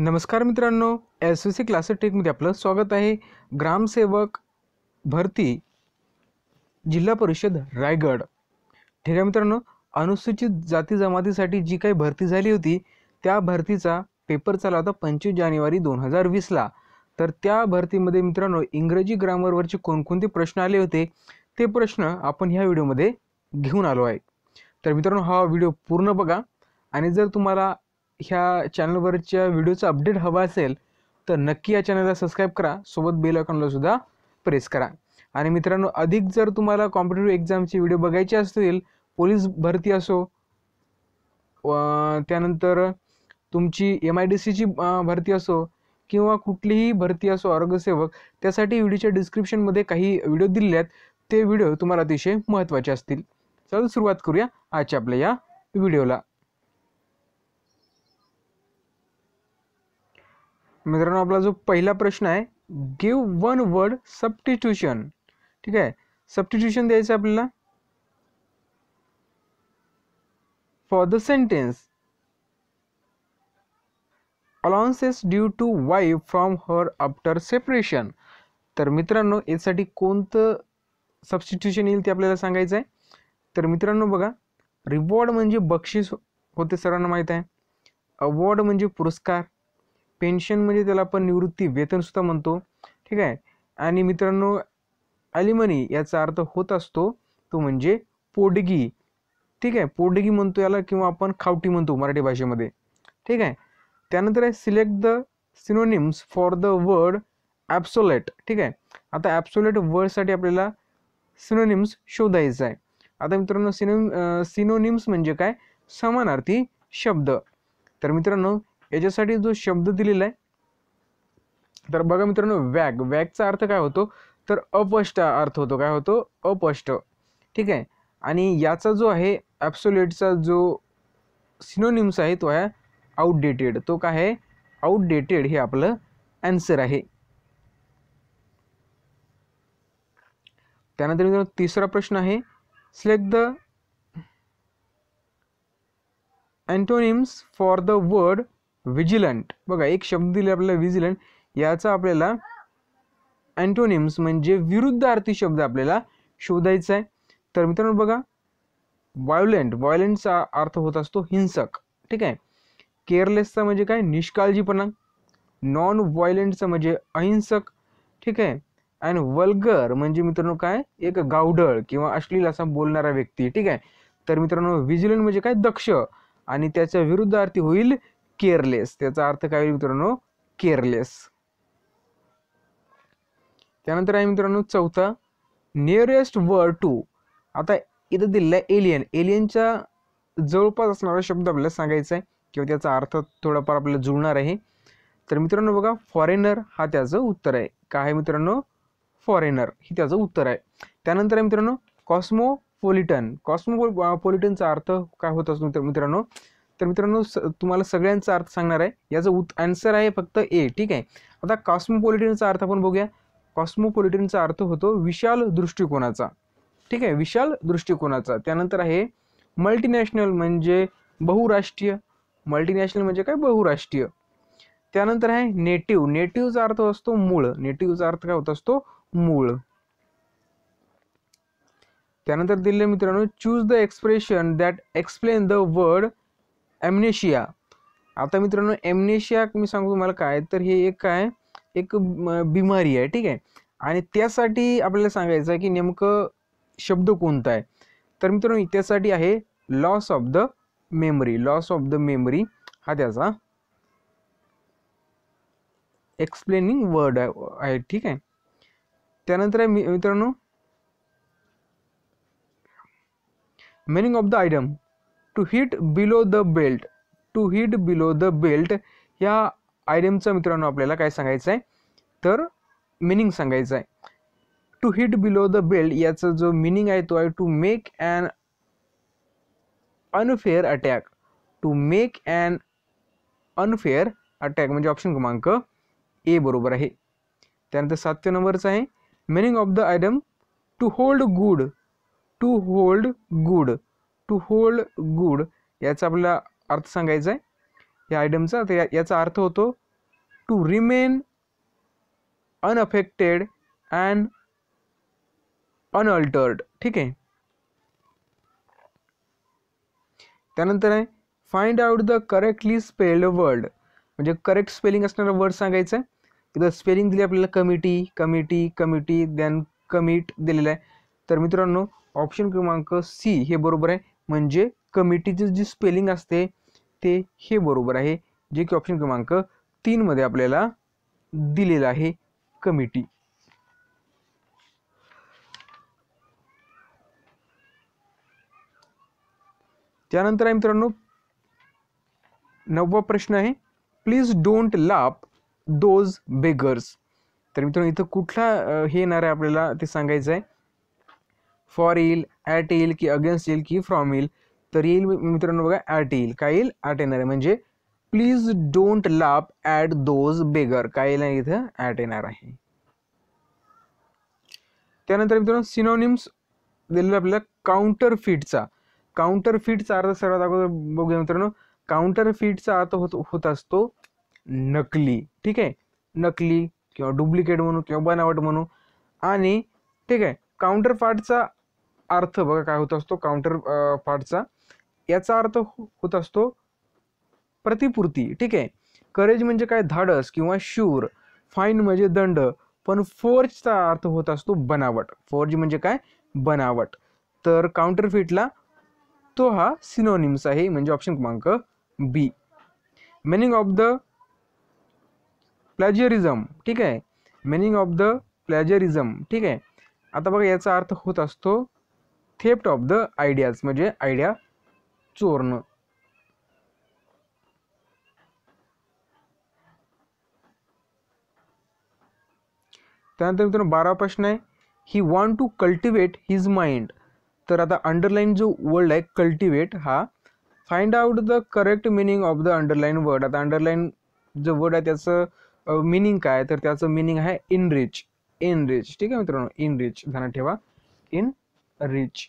नमस्कार मित्रांनो S C classes टेकमध्ये आपलं स्वागत आहे ग्रामसेवक भरती जिल्हा परिषद रायगड ठीक आहे मित्रांनो अनुसूचित जाती जमातीसाठी जी काही भरती झाली होती त्या भरतीचा पेपर चालला होता पंचवीस जानेवारी दोन हजार वीसला तर त्या भरतीमध्ये मित्रांनो इंग्रजी ग्रामरवरचे कोणकोणते प्रश्न आले होते ते प्रश्न आपण ह्या व्हिडिओमध्ये घेऊन आलो आहे तर मित्रांनो हा व्हिडिओ पूर्ण बघा आणि जर तुम्हाला ह्या चॅनलवरच्या व्हिडिओचा अपडेट हवा असेल तर नक्की या चॅनलला सबस्क्राईब करा सोबत बेल आयकॉनला सुद्धा प्रेस करा आणि मित्रांनो अधिक जर तुम्हाला कॉम्पिटेटिव्ह एक्झामचे व्हिडिओ बघायचे असतील पोलीस भरती असो त्यानंतर तुमची एम आय डी सीची भरती असो किंवा कुठलीही भरती असो आरोग्यसेवक त्यासाठी व्हिडिओच्या डिस्क्रिप्शनमध्ये काही व्हिडिओ दिले आहेत ते व्हिडिओ तुम्हाला अतिशय महत्त्वाचे असतील चल सुरुवात करूया आजच्या आपल्या या व्हिडिओला मित्रांनो आपला जो पहिला प्रश्न आहे गिव वन वर्ड सबस्टिट्यूशन ठीक आहे सबस्टिट्यूशन द्यायचं आपल्याला for the sentence allowances due to wife from her after separation तर मित्रांनो यासाठी कोणतं सबस्टिट्यूशन येईल ते आपल्याला सांगायचं आहे तर मित्रांनो बघा रिवॉर्ड म्हणजे बक्षीस होते सर्वांना माहीत आहे अवॉर्ड म्हणजे पुरस्कार पेन्शन म्हणजे त्याला आपण निवृत्ती वेतनसुद्धा म्हणतो ठीक आहे आणि मित्रांनो अलिमनी याचा अर्थ होत असतो तो म्हणजे पोडगी ठीक आहे पोडगी म्हणतो याला किंवा आपण खावटी म्हणतो मराठी भाषेमध्ये ठीक आहे त्यानंतर आहे select the synonyms for the word obsolete ठीक आहे आता ॲप्सोलेट वर्डसाठी आपल्याला सिनोनिम्स शोधायचं आहे आता मित्रांनो सिनोम सिनोनिम्स म्हणजे काय समानार्थी शब्द तर मित्रांनो याच्यासाठी जो शब्द दिलेला आहे तर बघा मित्रांनो वॅग वॅगचा अर्थ काय होतो तर अपष्ट अर्थ होतो काय होतो अपष्ट ठीक आहे आणि याचा जो आहे ॲप्सोलेटचा जो सिनोनिम्स आहे तो आहे आउटडेटेड तो काय आहे आउटडेटेड हे आपलं ॲन्सर आहे त्यानंतर मित्रांनो तिसरा प्रश्न आहे select the antonyms for the word vigilant बघा एक शब्द दिले आपल्याला विजिलंट याचा आपल्याला अँटोनिम्स म्हणजे विरुद्ध विरुद्धार्थी शब्द आपल्याला शोधायचा आहे तर मित्रांनो बघा व्हायोलेंट वायोलेंटचा अर्थ होत असतो हिंसक ठीक आहे केअरलेसचा म्हणजे काय निष्काळजीपणा नॉन वायलेंटचा म्हणजे अहिंसक ठीक आहे अँड वल्गर म्हणजे मित्रांनो काय एक गावढळ किंवा अश्लील असा बोलणारा व्यक्ती ठीक आहे तर मित्रांनो विजिलंट म्हणजे काय दक्ष आणि त्याच्या विरुद्धार्थी होईल केअरलेस त्याचा अर्थ काय होईल मित्रांनो केअरलेस त्यानंतर आहे मित्रांनो चौथा नियरेस्ट वर्ड टू आता इथं दिलेला आहे एलियन एलियनच्या जवळपास असणारा शब्द आपल्याला सांगायचा आहे किंवा त्याचा अर्थ थोडाफार आपल्याला जुळणार आहे तर मित्रांनो बघा फॉरेनर हा त्याचं उत्तर आहे काय आहे मित्रांनो फॉरेनर ही त्याचं उत्तर आहे त्यानंतर आहे मित्रांनो कॉस्मोपोलिटन पोलिटनचा अर्थ काय होत असतो मित्रांनो तर मित्रांनो स तुम्हाला सगळ्यांचा अर्थ सांगणार आहे याचं उत आन्सर आहे फक्त ए ठीक आहे आता कॉस्मोपॉलिटिनचा अर्थ आपण बघूया कॉस्मोपॉलिटिनचा अर्थ होतो विशाल दृष्टिकोनाचा ठीक आहे विशाल दृष्टिकोनाचा त्यानंतर आहे मल्टीनॅशनल म्हणजे बहुराष्ट्रीय मल्टीनॅशनल म्हणजे काय बहुराष्ट्रीय त्यानंतर आहे नेटिव्ह नेटिव्हचा अर्थ असतो मूळ नेटिव्हचा अर्थ काय होत असतो मूळ त्यानंतर दिले मित्रांनो choose the expression that explain the word amnesia आता मित्रांनो ॲमनेशिया मी सांगू तुम्हाला काय तर हे एक काय एक बिमारी आहे ठीक आहे आणि त्यासाठी आपल्याला सांगायचं आहे की नेमकं शब्द कोणता आहे तर मित्रांनो त्यासाठी आहे loss of the memory loss of the memory हा त्याचा एक्सप्लेनिंग वर्ड आहे ठीक आहे त्यानंतर आहे मित्रांनो meaning of the item to hit below the belt to hit below the belt या आयडियमचं मित्रांनो आपल्याला काय सांगायचं आहे तर मिनिंग सांगायचं आहे to hit below the belt याचा जो मिनिंग आहे तो आहे to make an unfair attack to make an unfair attack म्हणजे ऑप्शन क्रमांक ए बरोबर आहे त्यानंतर सातव्या नंबरचं आहे meaning of the idiom to hold good to hold good to hold good याचा आपल्याला अर्थ सांगायचा आहे या आयडमचा तर याचा अर्थ होतो to remain unaffected and unaltered ठीक आहे त्यानंतर आहे find out the correctly spelled word म्हणजे करेक्ट स्पेलिंग असणारा वर्ड सांगायचं आहे तिथं स्पेलिंग दिली आपल्याला committee committee committee than commit दिलेलं आहे तर मित्रांनो ऑप्शन क्रमांक सी हे बरोबर आहे म्हणजे कमिटीची जी स्पेलिंग असते ते हे बरोबर आहे जे की ऑप्शन क्रमांक तीनमध्ये आपल्याला दिलेलं आहे कमिटी त्यानंतर आहे मित्रांनो नववा प्रश्न आहे please don't laugh those beggars तर मित्रांनो इथं कुठला हे येणार आहे आपल्याला ते सांगायचं आहे फॉर इल ॲट येईल की अगेन्स्ट येईल की फ्रॉम येईल तर येईल मित्रांनो बघा ॲट येईल काय येईल ॲट येणार आहे म्हणजे please don't laugh at those beggar काय येईल इथं ॲट येणार आहे त्यानंतर मित्रांनो सिनोनिम्स दिलेला आपल्याला काउंटर फिटचा काउंटर फिटचा अर्थ सर्वात अगोदर बघूया मित्रांनो काउंटर फिटचा अर्थ होत होत असतो नकली ठीक आहे नकली किंवा डुप्लिकेट म्हणू किंवा बनावट म्हणू आणि ठीक आहे काउंटर फार्टचा अर्थ बघा काय होत असतो काउंटर पार्टचा याचा अर्थ हो-, होत असतो प्रतिपूर्ती ठीक आहे करेज म्हणजे काय धाडस किंवा शूर फाईन म्हणजे दंड पण फोर्जचा अर्थ होत असतो बनावट फोर्ज म्हणजे काय बनावट तर काउंटर फिटला तो हा सिनोनिम्स आहे म्हणजे ऑप्शन क्रमांक B meaning of the plagiarism ठीक आहे मिनिंग ऑफ द प्लॅजरिझम ठीक आहे आता बघा याचा अर्थ होत असतो थेप्ट ऑफ द आयडियाज म्हणजे आयडिया चोरणं त्यानंतर मित्रांनो बारा प्रश्न आहे he want to cultivate his mind तर आता अंडरलाईन जो वर्ड आहे कल्टिवेट हा find out the correct meaning of the underline word आता अंडरलाईन जो वर्ड आहे त्याचं मिनिंग काय तर त्याचं मिनिंग आहे इनरिच इनरिच ठीक आहे मित्रांनो इनरिच ध्यानात ठेवा इन रिच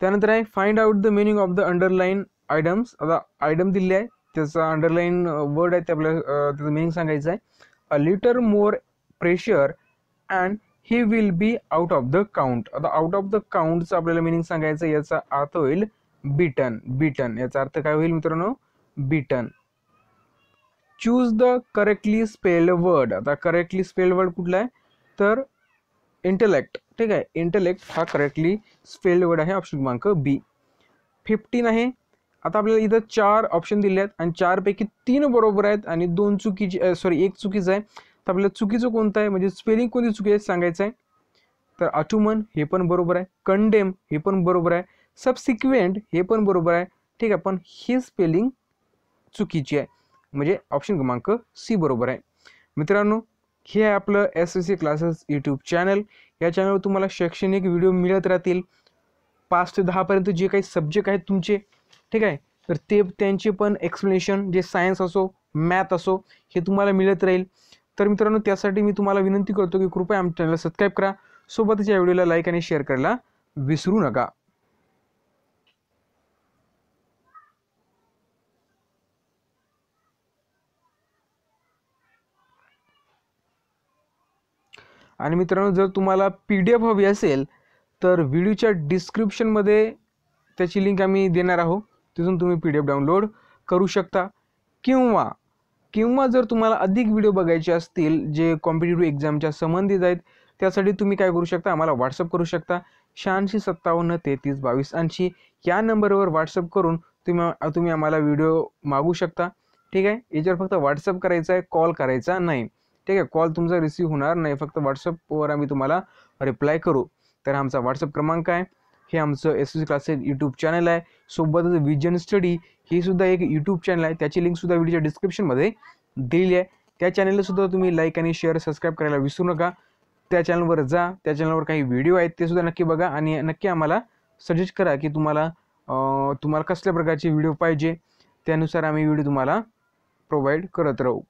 त्यानंतर आहे find out the meaning of the underline items आता आयटम दिले आहे त्याचा अंडरलाईन वर्ड आहे ते आपल्याला त्याचं मिनिंग सांगायचं आहे a little more pressure and he will be out of the count आता आउट ऑफ द काउंटचं आपल्याला मिनिंग सांगायचं याचा अर्थ होईल बिटन बिटन याचा अर्थ काय होईल मित्रांनो बिटन choose the correctly spell word आता करेक्टली स्पेल वर्ड कुठला आहे तर इंटेलेक्ट ठीक आहे इंटेलेक्ट हा करेक्टली स्पेल्ड वर्ड आहे ऑप्शन क्रमांक बी फिफ्टीन आहे आता आपल्याला इथं चार ऑप्शन दिले आहेत आणि चारपैकी तीन बरोबर आहेत आणि दोन चुकीची सॉरी एक चुकीचं आहे तर आपल्याला चुकीचं कोणतं आहे म्हणजे स्पेलिंग कोणती चुकी आहे सांगायचं आहे तर अटूमन हे पण बरोबर आहे कंडेम हे पण बरोबर आहे सबसिक्वेंट हे पण बरोबर आहे ठीक आहे पण ही स्पेलिंग चुकीची आहे म्हणजे ऑप्शन क्रमांक सी बरोबर आहे मित्रांनो हे आहे आपलं S S C classes YouTube channel या चॅनलवर तुम्हाला शैक्षणिक व्हिडिओ मिळत राहतील पाच ते दहापर्यंत जे काही सब्जेक्ट आहेत तुमचे ठीक आहे तर ते त्यांचे पण एक्सप्लेनेशन जे सायन्स असो मॅथ असो हे तुम्हाला मिळत राहील तर मित्रांनो त्यासाठी मी तुम्हाला विनंती करतो की कृपया आमच्या चॅनलला सबस्क्राईब करा सोबतच या व्हिडिओला लाईक आणि शेअर करायला विसरू नका आणि मित्रांनो जर तुम्हाला पी डी एफ हवी असेल तर व्हिडिओच्या डिस्क्रिप्शनमध्ये त्याची लिंक आम्ही देणार आहोत तिथून तुम्ही पी डी एफ डाउनलोड करू शकता किंवा किंवा जर तुम्हाला अधिक व्हिडिओ बघायचे असतील जे कॉम्पिटेटिव्ह एक्झामच्या संबंधित आहेत त्यासाठी तुम्ही काय करू शकता आम्हाला व्हॉट्सअप करू शकता शहाऐंशी सत्तावन्न तेहतीस बावीस ऐंशी या नंबरवर व्हॉट्सअप करून तुम्ही तुम्ही आम्हाला व्हिडिओ मागू शकता ठीक आहे याच्यावर फक्त व्हॉट्सअप करायचा आहे कॉल करायचा नाही ठीक आहे कॉल तुमचा रिसीव्ह होणार नाही फक्त व्हॉट्सअपवर आम्ही तुम्हाला रिप्लाय करू तर आमचा व्हॉट्सअप क्रमांक आहे हे आमचं S S classes YouTube channel आहे सोबतच विजन स्टडी ही सुद्धा एक यूट्यूब चॅनल आहे त्याची लिंकसुद्धा व्हिडिओच्या डिस्क्रिप्शनमध्ये दिलेली आहे त्या चॅनलला सुद्धा तुम्ही लाईक आणि शेअर सबस्क्राईब करायला विसरू नका त्या चॅनलवर जा त्या चॅनलवर काही व्हिडिओ आहेत ते सुद्धा नक्की बघा आणि नक्की आम्हाला सजेस्ट करा की तुम्हाला तुम्हाला कसल्या प्रकारचे व्हिडिओ पाहिजे त्यानुसार आम्ही व्हिडिओ तुम्हाला प्रोव्हाइड करत राहू